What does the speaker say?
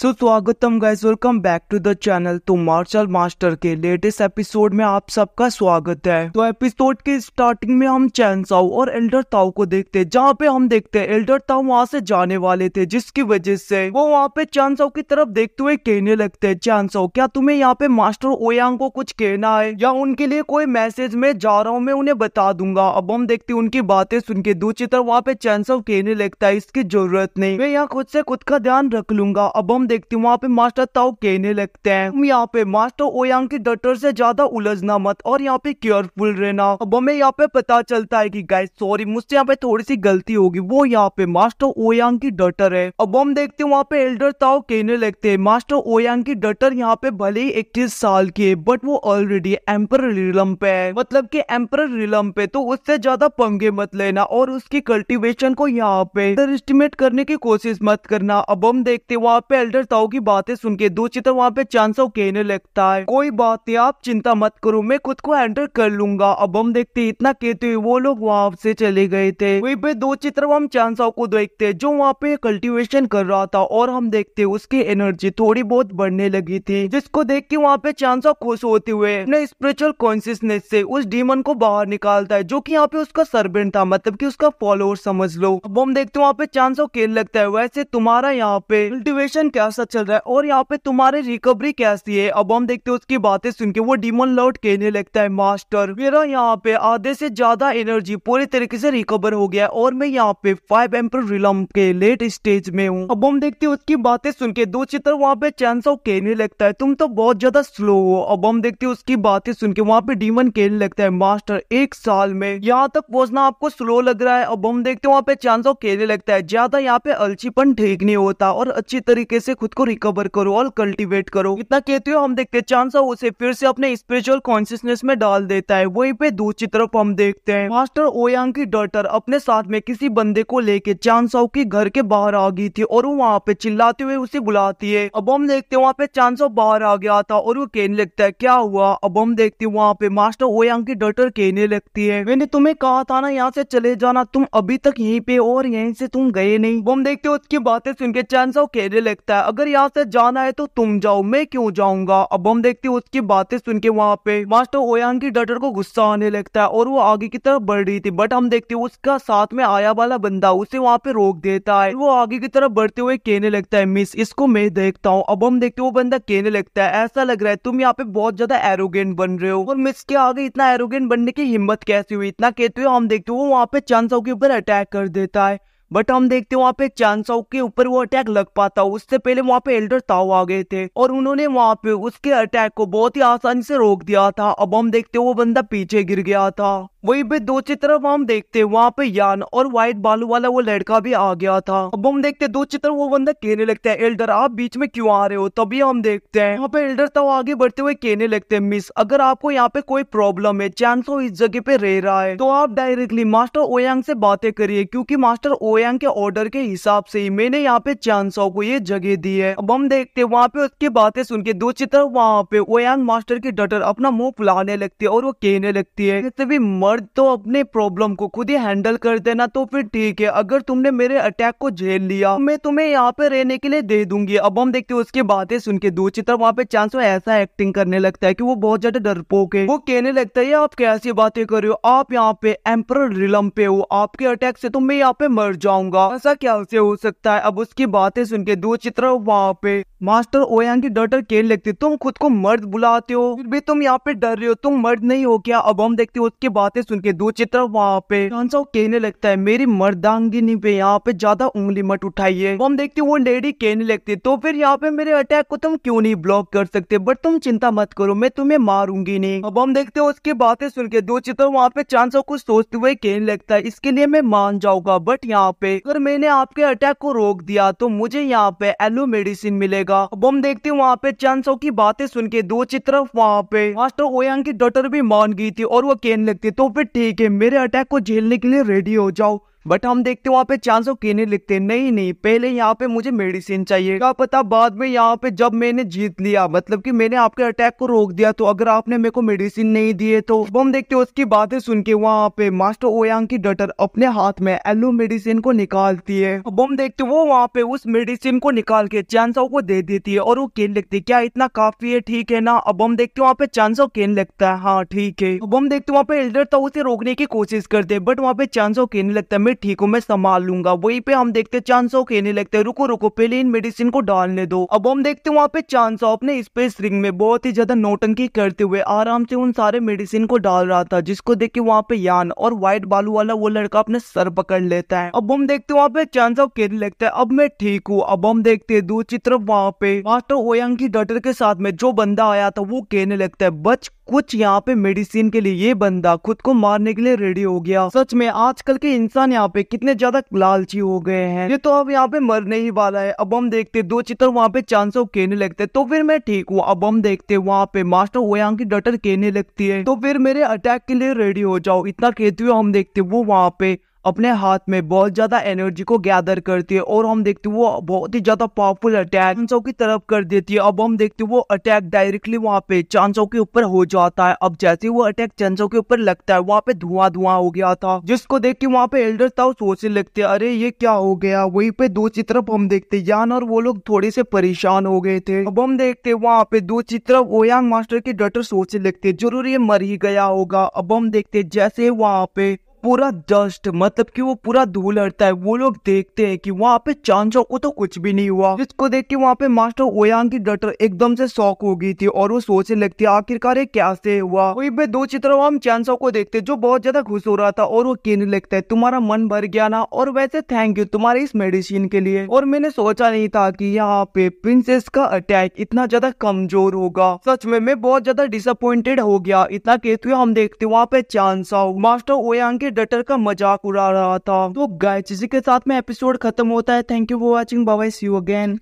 सो so, स्वागतम guys welcome back to the channel तो martial master के लेटेस्ट एपिसोड में आप सबका स्वागत है तो एपिसोड के स्टार्टिंग में हम चैन साउ और एल्डर ताउ को देखते हैं जहाँ पे हम देखते हैं एल्डर ताउ वहाँ से जाने वाले थे जिसकी वजह से वो वहाँ पे चैन साउ की तरफ देखते हुए कहने लगते है चैन साउ क्या तुम्हे यहाँ पे मास्टर ओयांग को कुछ कहना है या उनके लिए कोई मैसेज में जा रहा हूँ मैं उन्हें बता दूंगा अब हम देखते उनकी बातें सुन के दूसरी तरफ वहाँ पे चैन साउ कहने लगता है इसकी जरूरत नहीं मैं यहाँ खुद से खुद का ध्यान रख लूंगा अब हम हम देखते हैं वहाँ पे मास्टर ताओ कहने लगते हैं हम यहाँ पे मास्टर ओयांग के डटर से ज्यादा उलझना मत और यहाँ पे केयरफुल रहना अब हमें यहाँ पे पता चलता है की गाइस सॉरी मुझसे यहाँ पे थोड़ी सी गलती होगी वो यहाँ पे मास्टर ओयांग की डटर है अब हम देखते हैं वहाँ पे एल्डर ताओ कहने लगते है मास्टर ओयांग की डटर यहाँ पे भले ही इक्कीस साल की है बट वो ऑलरेडी एम्पर रिलम पे है मतलब की एम्पर रिलम पे तो उससे ज्यादा पंगे मत लेना और उसकी कल्टिवेशन को यहाँ पे एस्टिमेट करने की कोशिश मत करना अब हम देखते वहाँ पे बिल्डर ताऊ की बातें सुन के दो चित्र वहाँ पे चांसो कहने लगता है कोई बात नहीं आप चिंता मत करो मैं खुद को एंटर कर लूंगा अब हम देखते इतना कहते तो हुए वो लोग वहाँ से चले गए थे वही पे दो चित्र हम चांसाओ को देखते जो वहाँ पे कल्टिवेशन कर रहा था और हम देखते उसकी एनर्जी थोड़ी बहुत बढ़ने लगी थी जिसको देख के वहाँ पे चांसाओ खुश होते हुए अपने स्पिरिचुअल कॉन्सियसनेस से उस डीमन को बाहर निकालता है जो की यहाँ पे उसका सर्वेंट था मतलब की उसका फॉलोअर समझ लो अब हम देखते वहाँ पे चांसाओ खेल लगता है वैसे तुम्हारा यहाँ पे कल्टिवेशन क्या कैसा चल रहा है और यहाँ पे तुम्हारी रिकवरी कैसी है अब हम देखते हैं उसकी बातें सुन के वो डिमन लॉर्ड कहने लगता है मास्टर मेरा यहाँ पे आधे से ज्यादा एनर्जी पूरी तरीके से रिकवर हो गया और मैं यहाँ पे फाइव एम्पर रिलम के लेट स्टेज में हूँ अब हम देखते हैं उसकी बातें सुन के दूसरी तरफ वहाँ पे ऑफ कहने लगता है तुम तो बहुत ज्यादा स्लो हो अब हम देखते हैं उसकी बातें सुन के वहाँ पे डीमन कहने लगता है मास्टर एक साल में यहाँ तक पहुँचना आपको स्लो लग रहा है अब हम देखते हैं वहाँ पे ऑफ कहने लगता है ज्यादा यहाँ पे अलचीपन ठीक नहीं होता और अच्छी तरीके से से खुद को रिकवर करो और कल्टीवेट करो इतना कहते हुए हम देखते हैं चांसा उसे फिर से अपने स्पिरिचुअल कॉन्शियसनेस में डाल देता है वही पे दूसरी तरफ हम देखते हैं मास्टर ओयांग की डॉटर अपने साथ में किसी बंदे को लेके चांसाओ की घर के बाहर आ गई थी और वो वहाँ पे चिल्लाते हुए उसे बुलाती है अब हम देखते हैं वहाँ पे चांसाओ बाहर आ गया था और वो कहने लगता है क्या हुआ अब हम देखते हैं वहाँ पे मास्टर ओयांग की डॉटर कहने लगती है मैंने तुम्हें कहा था ना यहाँ से चले जाना तुम अभी तक यहीं पे और यहीं से तुम गए नहीं हम देखते हो उसकी बातें सुन के चांसाओ कहने लगता है अगर यहाँ से जाना है तो तुम जाओ मैं क्यों जाऊंगा अब हम देखते हैं उसकी बातें सुन के वहाँ पे मास्टर ओयान की डटर को गुस्सा आने लगता है और वो आगे की तरफ बढ़ रही थी बट हम देखते हैं उसका साथ में आया वाला बंदा उसे वहाँ पे रोक देता है वो आगे की तरफ बढ़ते हुए कहने लगता है मिस इसको मैं देखता हूँ अब हम देखते वो बंदा कहने लगता है ऐसा लग रहा है तुम यहाँ पे बहुत ज्यादा एरोगेंट बन रहे हो और मिस के आगे इतना एरोगेंट बनने की हिम्मत कैसी हुई इतना कहते हुए हम देखते हो वहाँ पे सौ के ऊपर अटैक कर देता है बट हम देखते हैं वहाँ पे चांसाउ के ऊपर वो अटैक लग पाता उससे पहले वहाँ पे एल्डर ताओ आ गए थे और उन्होंने वहाँ पे उसके अटैक को बहुत ही आसानी से रोक दिया था अब हम देखते वो बंदा पीछे गिर गया था वही पे दो चित्र हम देखते हैं वहाँ पे यान और व्हाइट बालू वाला वो लड़का भी आ गया था अब हम देखते हैं चित्र वो बंदा कहने लगता है एल्डर आप बीच में क्यों आ रहे हो तभी हम देखते हैं वहाँ पे एल्डर तो आगे बढ़ते हुए कहने लगते हैं मिस अगर आपको यहाँ पे कोई प्रॉब्लम है चांसो इस जगह पे रह रहा है तो आप डायरेक्टली मास्टर ओयांग से बातें करिए क्यूँकी मास्टर ओयांग ओयांग के ऑर्डर के हिसाब से ही मैंने यहाँ पे चांसो को ये जगह दी है अब हम देखते वहाँ पे उसकी बातें सुन के दो चित्र वहाँ पे ओयांग मास्टर की डटर अपना मुंह फुलाने लगती है और वो कहने लगती है तभी मर्द तो अपने प्रॉब्लम को खुद ही हैंडल कर देना तो फिर ठीक है अगर तुमने मेरे अटैक को झेल लिया मैं तुम्हें यहाँ पे रहने के लिए दे दूंगी अब हम देखते उसकी बातें सुन के दो चित्र वहाँ पे चांसो ऐसा एक्टिंग करने लगता है की वो बहुत ज्यादा डरपोक है वो कहने लगता है आप कैसी बातें कर रहे हो आप यहाँ पे एम्पर रिलम पे हो आपके अटैक से तो मैं यहाँ पे मर जाऊ जाऊंगा ऐसा क्या उसे हो सकता है अब उसकी बातें सुन के दो चित्र वहाँ पे मास्टर ओयांग की डॉटर कहने लगती तुम खुद को मर्द बुलाते हो फिर भी तुम यहाँ पे डर रहे हो तुम मर्द नहीं हो क्या अब हम देखते हो उसकी बातें सुन के दूसरी तरफ वहाँ पे कांसाओ कहने लगता है मेरी मर्दांगिनी पे यहाँ पे ज्यादा उंगली मत उठाइए हम देखते वो लेडी कहने लगती तो फिर यहाँ पे मेरे अटैक को तुम क्यों नहीं ब्लॉक कर सकते बट तुम चिंता मत करो मैं तुम्हें मारूंगी नहीं अब हम देखते हो उसकी बातें सुन के दो चित्र वहाँ पे चांसाओ कुछ सोचते हुए कहने लगता है इसके लिए मैं मान जाऊंगा बट यहाँ पे अगर मैंने आपके अटैक को रोक दिया तो मुझे यहाँ पे एलो मेडिसिन मिलेगा जाएगा अब हम देखते हैं वहाँ पे चांसो की बातें सुन के दो चित्र वहाँ पे मास्टर ओयांग की डॉटर भी मान गई थी और वो कहने लगती तो फिर ठीक है मेरे अटैक को झेलने के लिए रेडी हो जाओ बट हम देखते हैं वहाँ पे चांस ऑफ केने लिखते हैं नहीं नहीं पहले यहाँ पे मुझे मेडिसिन चाहिए क्या पता बाद में यहाँ पे जब मैंने जीत लिया मतलब कि मैंने आपके अटैक को रोक दिया तो अगर आपने मेरे को मेडिसिन नहीं दिए तो अब हम देखते हैं उसकी बातें सुन के वहाँ पे मास्टर ओयांग की डटर अपने हाथ में एलो मेडिसिन को निकालती है अब हम देखते वो वहाँ पे उस मेडिसिन को निकाल के चांसाओ को दे देती है और वो केन लिखती है क्या इतना काफी है ठीक है ना अब हम देखते वहाँ पे ऑफ केन लगता है हाँ ठीक है अब हम देखते वहाँ पे एल्डर तो उसे रोकने की कोशिश करते है बट वहाँ पे ऑफ केन लगता है भी ठीक हूँ मैं संभाल लूंगा वही पे हम देखते चांसो कहने लगते है रुको रुको पहले इन मेडिसिन को डालने दो अब हम देखते वहाँ पे चांसो अपने स्पेस रिंग में बहुत ही ज्यादा नोटंकी करते हुए आराम से उन सारे मेडिसिन को डाल रहा था जिसको देख के वहाँ पे यान और व्हाइट बालू वाला वो लड़का अपने सर पकड़ लेता है अब हम देखते वहाँ पे चांसो कहने लगता है अब मैं ठीक हूँ अब हम देखते हैं दूसरी तरफ वहाँ पे मास्टर ओयंग की डटर के साथ में जो बंदा आया था वो कहने लगता है बच कुछ यहाँ पे मेडिसिन के लिए ये बंदा खुद को मारने के लिए रेडी हो गया सच में आजकल के इंसान यहाँ पे कितने ज्यादा लालची हो गए हैं ये तो अब यहाँ पे मरने ही वाला है अब हम देखते दो चित्र वहाँ पे चांद सौ कहने लगते तो फिर मैं ठीक हूँ अब हम देखते वहाँ पे मास्टर वोयांग की डटर कहने लगती है तो फिर मेरे अटैक के लिए रेडी हो जाओ इतना कहती हुए हम देखते वो वहाँ पे अपने हाथ में बहुत ज़्यादा एनर्जी को गैदर करती है और हम देखते हैं वो बहुत ही ज़्यादा पावरफुल अटैक चांसो की तरफ कर देती है अब हम देखते हैं वो अटैक डायरेक्टली वहाँ पे चांसो के ऊपर हो जाता है अब जैसे वो अटैक चांसो के ऊपर लगता है वहाँ पे धुआं धुआं हो गया था जिसको देख के वहाँ पे एल्डर था तो सोचने लगते अरे ये क्या हो गया वही पे दो तरफ हम देखते यान और वो लोग थोड़े से परेशान हो गए थे अब हम देखते वहाँ पे दो तरफ ओयांग मास्टर के डॉक्टर सोचने लगते जरूर ये मर ही गया होगा अब हम देखते जैसे वहाँ पे पूरा डस्ट मतलब कि वो पूरा धूल हटता है वो लोग देखते हैं कि वहाँ पे चांचो को तो कुछ भी नहीं हुआ जिसको देख के वहाँ पे मास्टर ओयांग की डटर एकदम से शौक हो गई थी और वो सोचने लगती है आखिरकार ये कैसे हुआ वही पे दो चित्र हम चांचो को देखते जो बहुत ज्यादा खुश हो रहा था और वो कहने लगता है तुम्हारा मन भर गया ना और वैसे थैंक यू तुम्हारे इस मेडिसिन के लिए और मैंने सोचा नहीं था की यहाँ पे प्रिंसेस का अटैक इतना ज्यादा कमजोर होगा सच में मैं बहुत ज्यादा डिसअपॉइंटेड हो गया इतना कहते हुए हम देखते वहाँ पे चांसा मास्टर ओयांग के डटर का मजाक उड़ा रहा था तो गाय चीजी के साथ में एपिसोड खत्म होता है thank you for watching bye see you again